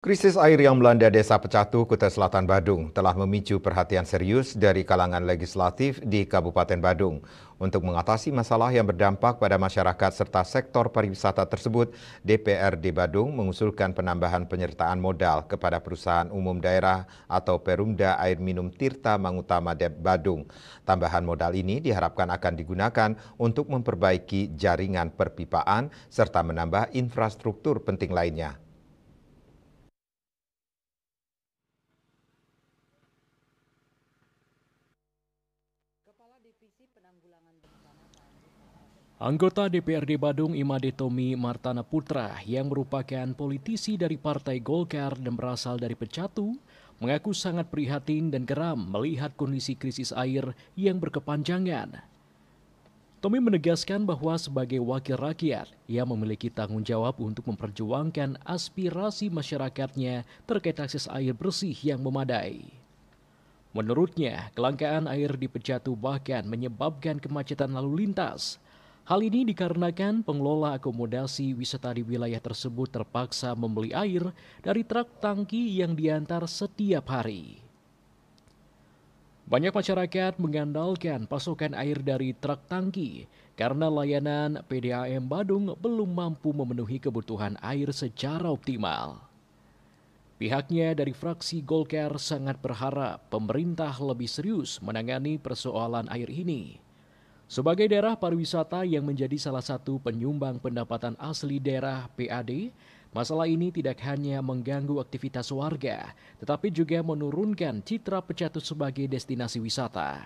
Krisis air yang melanda desa Pecatu, Kuta Selatan Badung telah memicu perhatian serius dari kalangan legislatif di Kabupaten Badung. Untuk mengatasi masalah yang berdampak pada masyarakat serta sektor pariwisata tersebut, DPRD Badung mengusulkan penambahan penyertaan modal kepada perusahaan umum daerah atau Perumda Air Minum Tirta Mangutama Badung. Tambahan modal ini diharapkan akan digunakan untuk memperbaiki jaringan perpipaan serta menambah infrastruktur penting lainnya. Anggota DPRD Badung Imade Tomi Martana Putra yang merupakan politisi dari Partai Golkar dan berasal dari Pecatu mengaku sangat prihatin dan geram melihat kondisi krisis air yang berkepanjangan. Tommy menegaskan bahwa sebagai wakil rakyat, ia memiliki tanggung jawab untuk memperjuangkan aspirasi masyarakatnya terkait akses air bersih yang memadai. Menurutnya, kelangkaan air di Pejatu bahkan menyebabkan kemacetan lalu lintas. Hal ini dikarenakan pengelola akomodasi wisata di wilayah tersebut terpaksa membeli air dari truk tangki yang diantar setiap hari. Banyak masyarakat mengandalkan pasokan air dari truk tangki karena layanan PDAM Badung belum mampu memenuhi kebutuhan air secara optimal. Pihaknya dari fraksi Golkar sangat berharap pemerintah lebih serius menangani persoalan air ini. Sebagai daerah pariwisata yang menjadi salah satu penyumbang pendapatan asli daerah PAD, masalah ini tidak hanya mengganggu aktivitas warga, tetapi juga menurunkan citra Pecatu sebagai destinasi wisata.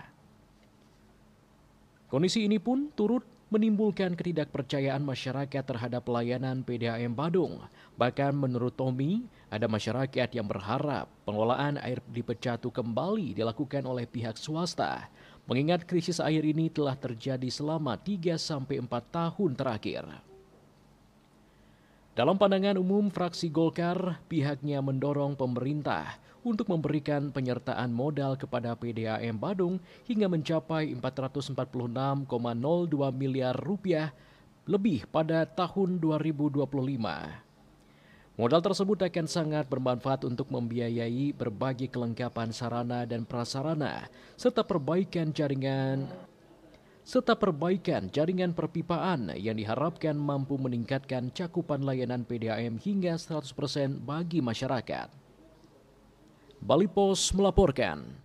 Kondisi ini pun turut menimbulkan ketidakpercayaan masyarakat terhadap pelayanan PDAM Badung. Bahkan menurut Tommy, ada masyarakat yang berharap pengelolaan air di kembali dilakukan oleh pihak swasta. Mengingat krisis air ini telah terjadi selama 3-4 tahun terakhir. Dalam pandangan umum fraksi Golkar, pihaknya mendorong pemerintah untuk memberikan penyertaan modal kepada PDAM Badung hingga mencapai 446,02 miliar rupiah lebih pada tahun 2025. Modal tersebut akan sangat bermanfaat untuk membiayai berbagai kelengkapan sarana dan prasarana serta perbaikan jaringan serta perbaikan jaringan perpipaan yang diharapkan mampu meningkatkan cakupan layanan PDAM hingga 100% bagi masyarakat. Bali Pos melaporkan.